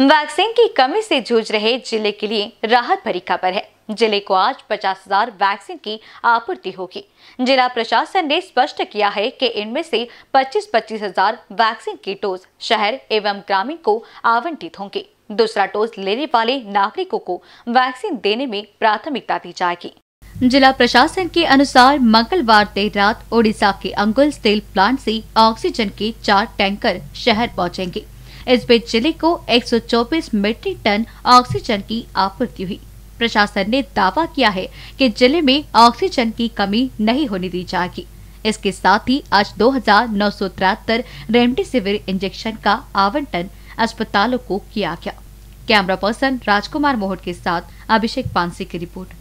vaccine की कमी से जूझ रहे जिले के लिए राहत भरी खबर है जिले को आज पचास हजार वैक्सीन की आपूर्ति होगी जिला प्रशासन ने स्पष्ट किया है कि इनमें से पच्चीस पच्चीस हजार वैक्सीन की डोज शहर एवं ग्रामीण को आवंटित होंगे दूसरा डोज लेने वाले नागरिकों को वैक्सीन देने में प्राथमिकता दी जाएगी जिला प्रशासन के अनुसार मंगलवार देर रात ओडिशा के अंगुल स्टील प्लांट से ऑक्सीजन के चार टैंकर शहर पहुंचेंगे इस बीच जिले को 124 मीट्रिक टन ऑक्सीजन की आपूर्ति हुई प्रशासन ने दावा किया है कि जिले में ऑक्सीजन की कमी नहीं होने दी जाएगी इसके साथ ही आज दो हजार रेमडेसिविर इंजेक्शन का आवंटन अस्पतालों को किया गया कैमरा पर्सन राजकुमार मोहट के साथ अभिषेक पानसी की रिपोर्ट